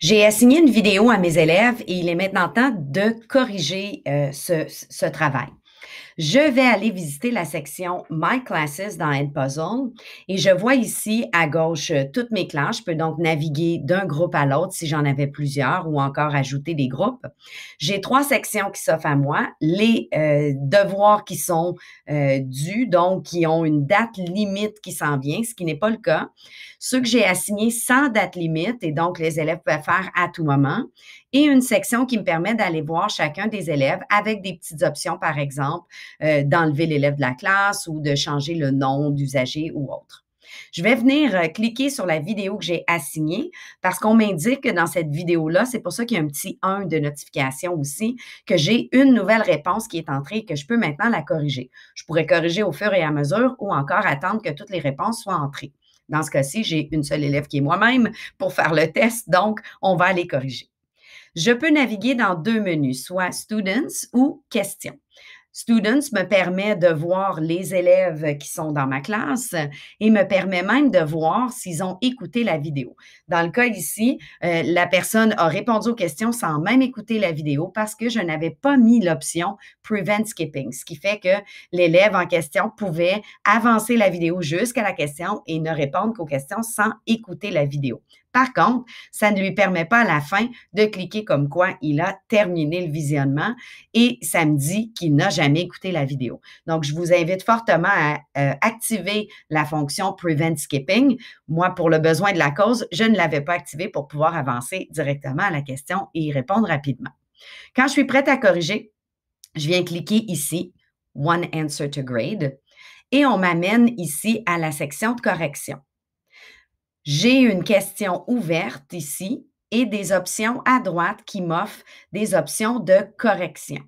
J'ai assigné une vidéo à mes élèves et il est maintenant temps de corriger euh, ce travail je vais aller visiter la section My Classes dans Edpuzzle et je vois ici à gauche euh, toutes mes classes. Je peux donc naviguer d'un groupe à l'autre si j'en avais plusieurs ou encore ajouter des groupes. J'ai trois sections qui s'offrent à moi. Les euh, devoirs qui sont euh, dus, donc qui ont une date limite qui s'en vient, ce qui n'est pas le cas. Ceux que j'ai assignés sans date limite et donc les élèves peuvent faire à tout moment. Et une section qui me permet d'aller voir chacun des élèves avec des petites options, par exemple, euh, d'enlever l'élève de la classe ou de changer le nom d'usager ou autre. Je vais venir euh, cliquer sur la vidéo que j'ai assignée parce qu'on m'indique que dans cette vidéo-là, c'est pour ça qu'il y a un petit 1 de notification aussi, que j'ai une nouvelle réponse qui est entrée et que je peux maintenant la corriger. Je pourrais corriger au fur et à mesure ou encore attendre que toutes les réponses soient entrées. Dans ce cas-ci, j'ai une seule élève qui est moi-même pour faire le test, donc on va les corriger. Je peux naviguer dans deux menus, soit Students ou Questions. Students me permet de voir les élèves qui sont dans ma classe et me permet même de voir s'ils ont écouté la vidéo. Dans le cas ici, euh, la personne a répondu aux questions sans même écouter la vidéo parce que je n'avais pas mis l'option Prevent Skipping, ce qui fait que l'élève en question pouvait avancer la vidéo jusqu'à la question et ne répondre qu'aux questions sans écouter la vidéo. Par contre, ça ne lui permet pas à la fin de cliquer comme quoi il a terminé le visionnement et ça me dit qu'il n'a jamais écouté la vidéo. Donc, je vous invite fortement à euh, activer la fonction Prevent Skipping. Moi, pour le besoin de la cause, je ne l'avais pas activée pour pouvoir avancer directement à la question et y répondre rapidement. Quand je suis prête à corriger, je viens cliquer ici, One Answer to Grade, et on m'amène ici à la section de correction. J'ai une question ouverte ici et des options à droite qui m'offrent des options de correction.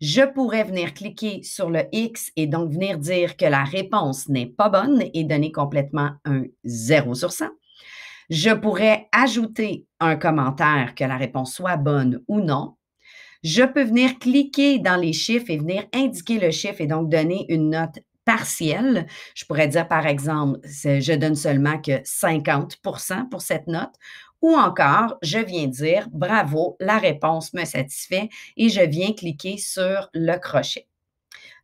Je pourrais venir cliquer sur le X et donc venir dire que la réponse n'est pas bonne et donner complètement un 0 sur 100. Je pourrais ajouter un commentaire que la réponse soit bonne ou non. Je peux venir cliquer dans les chiffres et venir indiquer le chiffre et donc donner une note partielle. Je pourrais dire, par exemple, je donne seulement que 50 pour cette note. Ou encore, je viens dire, bravo, la réponse me satisfait et je viens cliquer sur le crochet.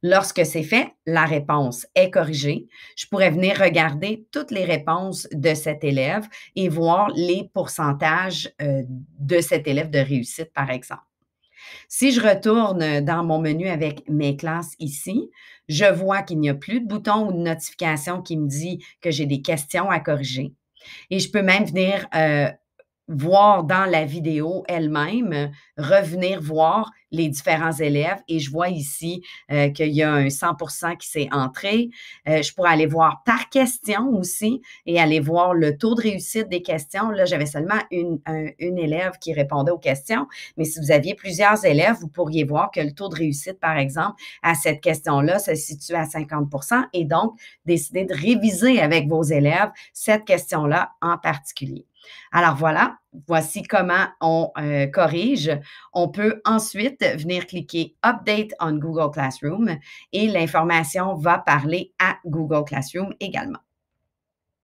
Lorsque c'est fait, la réponse est corrigée. Je pourrais venir regarder toutes les réponses de cet élève et voir les pourcentages euh, de cet élève de réussite, par exemple. Si je retourne dans mon menu avec mes classes ici, je vois qu'il n'y a plus de bouton ou de notification qui me dit que j'ai des questions à corriger. Et je peux même venir euh, voir dans la vidéo elle-même, revenir voir les différents élèves. Et je vois ici euh, qu'il y a un 100 qui s'est entré. Euh, je pourrais aller voir par question aussi et aller voir le taux de réussite des questions. Là, j'avais seulement une, une élève qui répondait aux questions, mais si vous aviez plusieurs élèves, vous pourriez voir que le taux de réussite, par exemple, à cette question-là se situe à 50 et donc décider de réviser avec vos élèves cette question-là en particulier. Alors voilà, voici comment on euh, corrige. On peut ensuite venir cliquer Update on Google Classroom et l'information va parler à Google Classroom également.